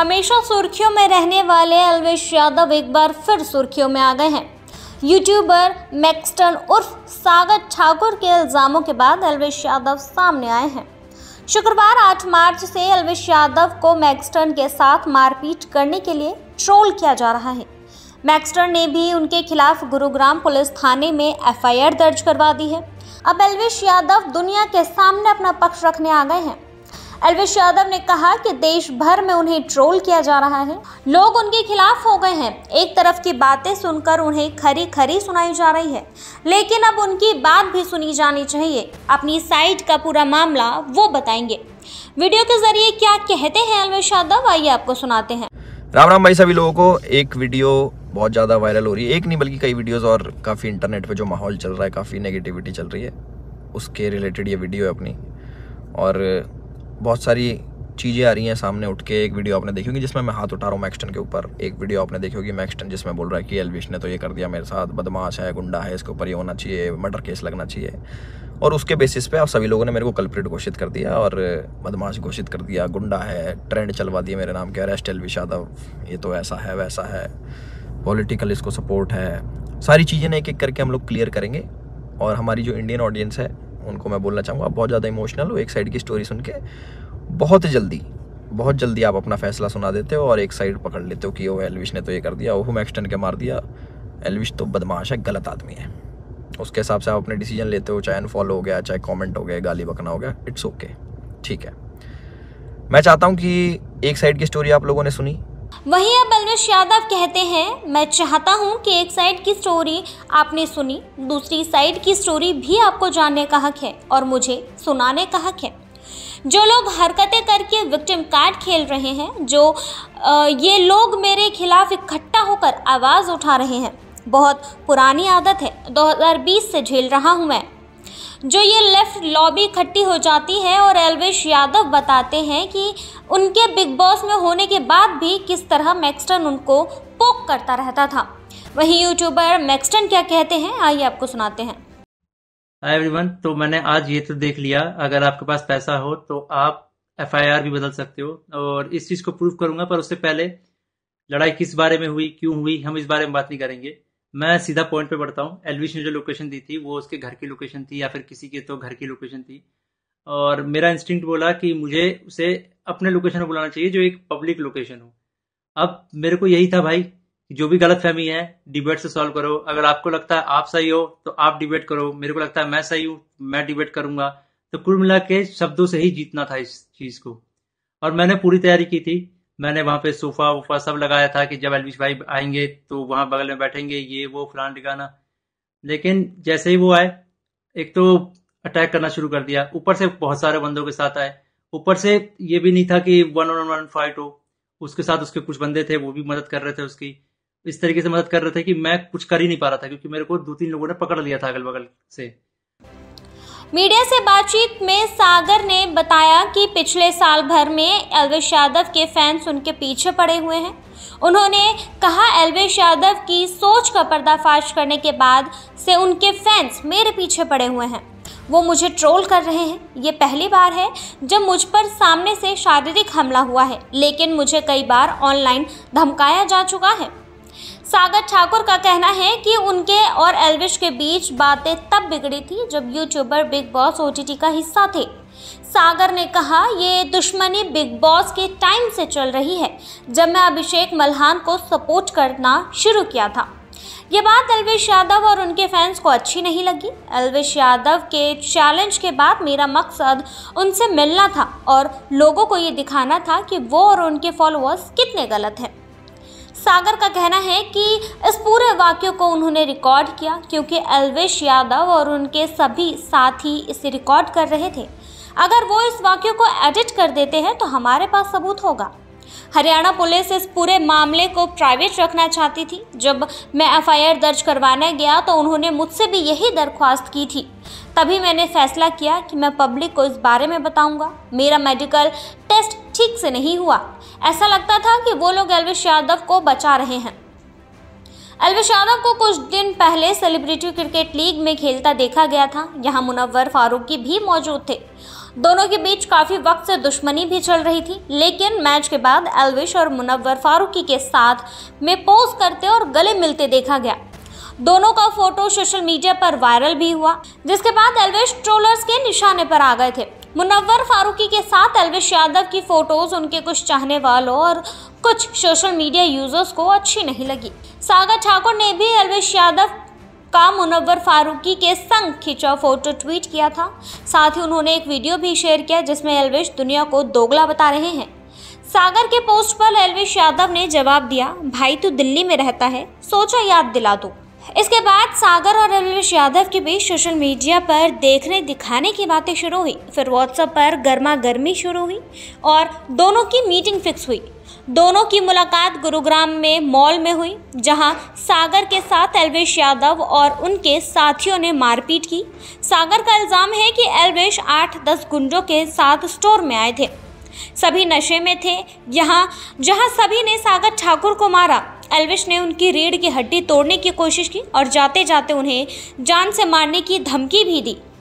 हमेशा सुर्खियों में रहने वाले अलवेश यादव एक बार फिर सुर्खियों में आ गए हैं यूट्यूबर मैक्सटन उर्फ सागर ठाकुर के इल्ज़ामों के बाद अलवेश यादव सामने आए हैं शुक्रवार 8 मार्च से अलवेश यादव को मैक्सटन के साथ मारपीट करने के लिए ट्रोल किया जा रहा है मैक्सटन ने भी उनके खिलाफ गुरुग्राम पुलिस थाने में एफआईआर दर्ज करवा दी है अब अलवेश यादव दुनिया के सामने अपना पक्ष रखने आ गए हैं अलवेश यादव ने कहा कि देश भर में उन्हें ट्रोल किया जा रहा है लोग उनके खिलाफ हो गए हैं एक तरफ की बातें सुनकर उन्हें खरी खरी सुनाई जा रही है लेकिन अब उनकी बात भी सुनी जानी चाहिए अपनी साइड का पूरा मामला वो बताएंगे वीडियो के जरिए क्या कहते हैं अलवेश यादव आइए आपको सुनाते हैं राम राम भाई सभी लोगों को एक वीडियो बहुत ज़्यादा वायरल हो रही है एक नहीं बल्कि कई वीडियोस और काफ़ी इंटरनेट पे जो माहौल चल रहा है काफ़ी नेगेटिविटी चल रही है उसके रिलेटेड ये वीडियो है अपनी और बहुत सारी चीज़ें आ रही हैं सामने उठ के एक वीडियो आपने देखी होगी जिसमें मैं हाथ उठा रहा हूँ मैक्सटन के ऊपर एक वीडियो आपने देखी होगी मैक्सटन जिसमें बोल रहा है कि एलविश ने तो ये कर दिया मेरे साथ बदमाश है गुंडा है इसके ऊपर ये होना चाहिए मर्डर केस लगना चाहिए और उसके बेसिस पे आप सभी लोगों ने मेरे को कल्प्रिट घोषित कर दिया और बदमाश घोषित कर दिया गुंडा है ट्रेंड चलवा दिया मेरे नाम के अरेस्ट एलविश यादव ये तो ऐसा है वैसा है पॉलिटिकल इसको सपोर्ट है सारी चीज़ें एक एक करके हम लोग क्लियर करेंगे और हमारी जो इंडियन ऑडियंस है उनको मैं बोलना चाहूँगा बहुत ज़्यादा इमोशनल हो एक साइड की स्टोरी सुन के बहुत जल्दी बहुत जल्दी आप अपना फैसला सुना देते हो और एक साइड पकड़ लेते हो कि ओ एलविश ने तो ये कर दिया ओहो मैक्सटन के मार दिया एलविश तो बदमाश है गलत आदमी है उसके हिसाब से आप अपने डिसीजन लेते हो चाहे अनफॉलो हो गया चाहे कमेंट हो गया गाली बकना हो गया इट्स ओके ठीक है मैं चाहता हूँ कि एक साइड की स्टोरी आप लोगों ने सुनी वहीं अब अलवेश यादव कहते हैं मैं चाहता हूं कि एक साइड की स्टोरी आपने सुनी दूसरी साइड की स्टोरी भी आपको जानने का हक है और मुझे सुनाने का हक है जो लोग हरकतें करके विक्टिम कार्ड खेल रहे हैं जो ये लोग मेरे खिलाफ इकट्ठा होकर आवाज़ उठा रहे हैं बहुत पुरानी आदत है 2020 से झेल रहा हूँ मैं जो ये लेफ़्ट लॉबी इकट्ठी हो जाती है और एलवेश यादव बताते हैं कि उनके बिग बॉस में होने के बाद भी किस तरह मैक्सटन उनको पोक करता रहता था वहीं यूट्यूबर मैक्सटन क्या कहते हैं आइए आपको सुनाते हैं हाय एवरीवन तो मैंने आज ये तो देख लिया अगर आपके पास पैसा हो तो आप एफ भी बदल सकते हो और इस चीज़ को प्रूव करूंगा पर उससे पहले लड़ाई किस बारे में हुई क्यों हुई हम इस बारे में बात नहीं करेंगे मैं सीधा पॉइंट पे बढ़ता हूँ एलविश ने जो लोकेशन दी थी वो उसके घर की लोकेशन थी या फिर किसी के तो घर की लोकेशन थी और मेरा इंस्टिंक्ट बोला कि मुझे उसे अपने लोकेशन पर बुलाना चाहिए जो एक पब्लिक लोकेशन हो अब मेरे को यही था भाई जो भी गलत फहमी है डिबेट से सॉल्व करो अगर आपको लगता है आप सही हो तो आप डिबेट करो मेरे को लगता है मैं सही हूं मैं डिबेट करूंगा तो कुल मिला के शब्दों से ही जीतना था इस चीज को और मैंने पूरी तैयारी की थी मैंने वहां पे सोफा वोफा सब लगाया था कि जब एलविश भाई आएंगे तो वहां बगल में बैठेंगे ये वो फलान टिकाना लेकिन जैसे ही वो आए एक तो अटैक करना शुरू कर दिया ऊपर से बहुत सारे बंदों के साथ आए ऊपर से ये भी नहीं था कि वन ऑन वन फाइट हो उसके साथ उसके कुछ बंदे थे वो भी मदद कर रहे थे उसकी इस तरीके से मदद कर रहे थे कि मैं कुछ कर ही नहीं पा रहा था क्योंकि मेरे को दो तीन लोगों ने पकड़ लिया था अगल बगल से मीडिया से बातचीत में सागर ने बताया कि पिछले साल भर में एलवेश यादव के फैंस उनके पीछे पड़े हुए हैं उन्होंने कहा एलवेश यादव की सोच का पर्दाफाश करने के बाद से उनके फैंस मेरे पीछे पड़े हुए हैं वो मुझे ट्रोल कर रहे हैं ये पहली बार है जब मुझ पर सामने से शारीरिक हमला हुआ है लेकिन मुझे कई बार ऑनलाइन धमकाया जा चुका है सागर ठाकुर का कहना है कि उनके और एल्विश के बीच बातें तब बिगड़ी थी जब यूट्यूबर बिग बॉस ओ का हिस्सा थे सागर ने कहा ये दुश्मनी बिग बॉस के टाइम से चल रही है जब मैं अभिषेक मल्हान को सपोर्ट करना शुरू किया था ये बात एलविश यादव और उनके फैंस को अच्छी नहीं लगी एलविश यादव के चैलेंज के बाद मेरा मकसद उनसे मिलना था और लोगों को ये दिखाना था कि वो और उनके फॉलोअर्स कितने गलत हैं सागर का कहना है कि इस पूरे वाक्य को उन्होंने रिकॉर्ड किया क्योंकि अल्वेश यादव और उनके सभी साथी इसे रिकॉर्ड कर रहे थे अगर वो इस वाक्य को एडिट कर देते हैं तो हमारे पास सबूत होगा हरियाणा पुलिस इस पूरे मामले को प्राइवेट रखना चाहती थी जब मैं एफआईआर दर्ज करवाने गया तो उन्होंने मुझसे भी यही दरख्वास्त की थी तभी मैंने फैसला किया कि मैं पब्लिक को इस बारे में बताऊंगा मेरा मेडिकल टेस्ट ठीक से नहीं हुआ ऐसा लगता था कि वो लोग एलविश यादव को बचा रहे हैं अलविश यादव को कुछ दिन पहले सेलिब्रिटी क्रिकेट लीग में खेलता देखा गया था यहाँ मुनव्वर फारूकी भी मौजूद थे दोनों के बीच काफ़ी वक्त से दुश्मनी भी चल रही थी लेकिन मैच के बाद अलविश और मुनव्वर फारूकी के साथ में पोज करते और गले मिलते देखा गया दोनों का फोटो सोशल मीडिया पर वायरल भी हुआ जिसके बाद एलविश ट्रोलर्स के निशाने पर आ गए थे मुनवर फारूकी के साथ अलविश यादव की फ़ोटोज़ उनके कुछ चाहने वालों और कुछ सोशल मीडिया यूज़र्स को अच्छी नहीं लगी सागर ठाकुर ने भी अलविश यादव का मुनवर फारूकी के संग खिंचा फोटो ट्वीट किया था साथ ही उन्होंने एक वीडियो भी शेयर किया जिसमें अलविश दुनिया को दोगला बता रहे हैं सागर के पोस्ट पर अलविश यादव ने जवाब दिया भाई तू दिल्ली में रहता है सोचा याद दिला दो इसके बाद सागर और अभिलेश यादव के बीच सोशल मीडिया पर देखने दिखाने की बातें शुरू हुई फिर व्हाट्सएप पर गर्मा गर्मी शुरू हुई और दोनों की मीटिंग फिक्स हुई दोनों की मुलाकात गुरुग्राम में मॉल में हुई जहां सागर के साथ एलवेश यादव और उनके साथियों ने मारपीट की सागर का इल्ज़ाम है कि एलवेश आठ दस गुंडों के साथ स्टोर में आए थे सभी नशे में थे यहाँ जहाँ सभी ने सागर ठाकुर को मारा एल्विश ने उनकी रीढ़ की हड्डी तोड़ने की कोशिश की और जाते जाते उन्हें जान से मारने की धमकी भी दी